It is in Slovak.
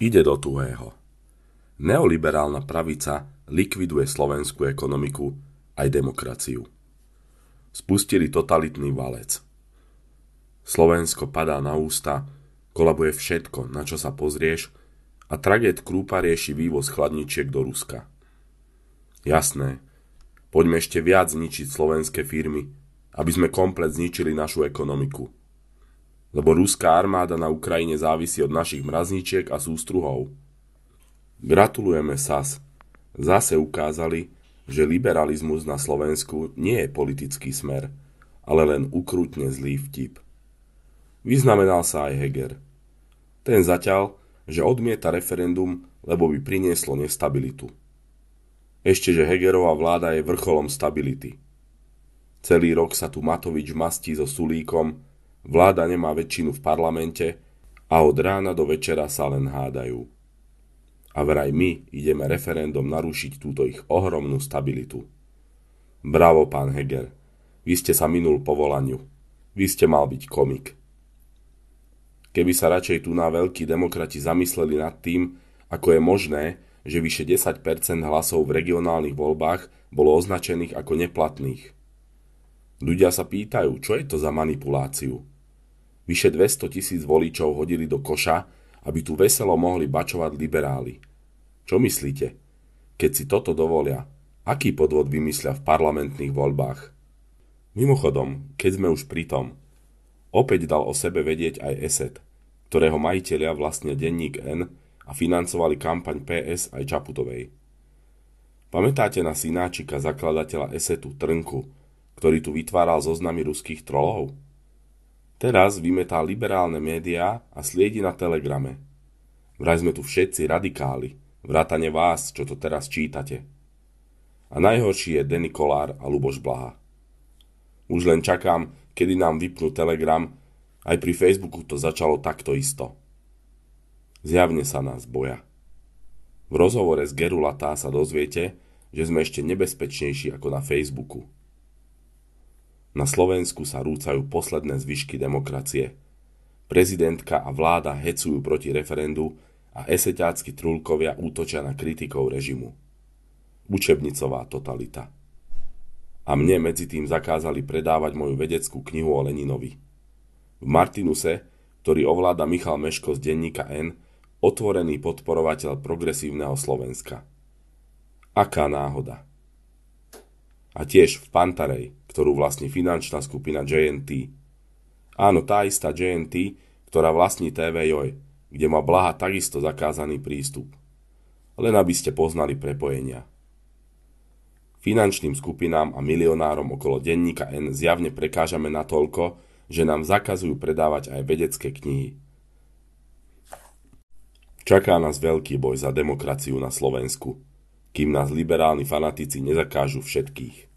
ide do tuhého. Neoliberálna pravica likviduje slovenskú ekonomiku aj demokraciu. Spustili totalitný valec. Slovensko padá na ústa, kolabuje všetko, na čo sa pozrieš a traget Krúpa rieši vývoz chladničiek do Ruska. Jasné, poďme ešte viac zničiť slovenské firmy, aby sme komplet zničili našu ekonomiku – lebo ruská armáda na Ukrajine závisí od našich mrazničiek a sústruhov. Gratulujeme SAS. Zase ukázali, že liberalizmus na Slovensku nie je politický smer, ale len ukrutne zlý vtip. Vyznamenal sa aj Heger. Ten zatiaľ, že odmieta referendum, lebo by prinieslo nestabilitu. Ešte, že Hegerová vláda je vrcholom stability. Celý rok sa tu Matovič mastí so Sulíkom, Vláda nemá väčšinu v parlamente a od rána do večera sa len hádajú. A vraj my ideme referendum narušiť túto ich ohromnú stabilitu. Bravo, pán Heger. Vy ste sa minul povolaniu. Vy ste mal byť komik. Keby sa radšej tu na veľkí demokrati zamysleli nad tým, ako je možné, že vyše 10% hlasov v regionálnych voľbách bolo označených ako neplatných. Ľudia sa pýtajú, čo je to za manipuláciu. Vyše 200 tisíc voličov hodili do koša, aby tu veselo mohli bačovať liberáli. Čo myslíte? Keď si toto dovolia, aký podvod vymyslia v parlamentných voľbách? Mimochodom, keď sme už pri tom, opäť dal o sebe vedieť aj ESET, ktorého majiteľia vlastne denník N a financovali kampaň PS aj Čaputovej. Pamätáte na synáčika zakladateľa ESETu Trnku, ktorý tu vytváral zoznamy ruských trolov? Teraz vymetá liberálne médiá a sliedi na telegrame. Vraj sme tu všetci radikáli, vrátane vás, čo to teraz čítate. A najhorší je Denny Kolár a Luboš Blaha. Už len čakám, kedy nám vypnú telegram, aj pri Facebooku to začalo takto isto. Zjavne sa nás boja. V rozhovore s Gerulata sa dozviete, že sme ešte nebezpečnejší ako na Facebooku. Na Slovensku sa rúcajú posledné zvyšky demokracie. Prezidentka a vláda hecujú proti referendu a esetácky trulkovia útočia na kritikov režimu. Učebnicová totalita. A mne medzi tým zakázali predávať moju vedeckú knihu o Leninovi. V Martinuse, ktorý ovláda Michal Meško z denníka N, otvorený podporovateľ progresívneho Slovenska. Aká náhoda. A tiež v Pantarej, ktorú vlastní finančná skupina JNT. Áno, tá istá JNT, ktorá vlastní TVJ, kde má Blaha takisto zakázaný prístup. Len aby ste poznali prepojenia. Finančným skupinám a milionárom okolo denníka N zjavne prekážame na toľko, že nám zakazujú predávať aj vedecké knihy. Čaká nás veľký boj za demokraciu na Slovensku, kým nás liberálni fanatici nezakážu všetkých.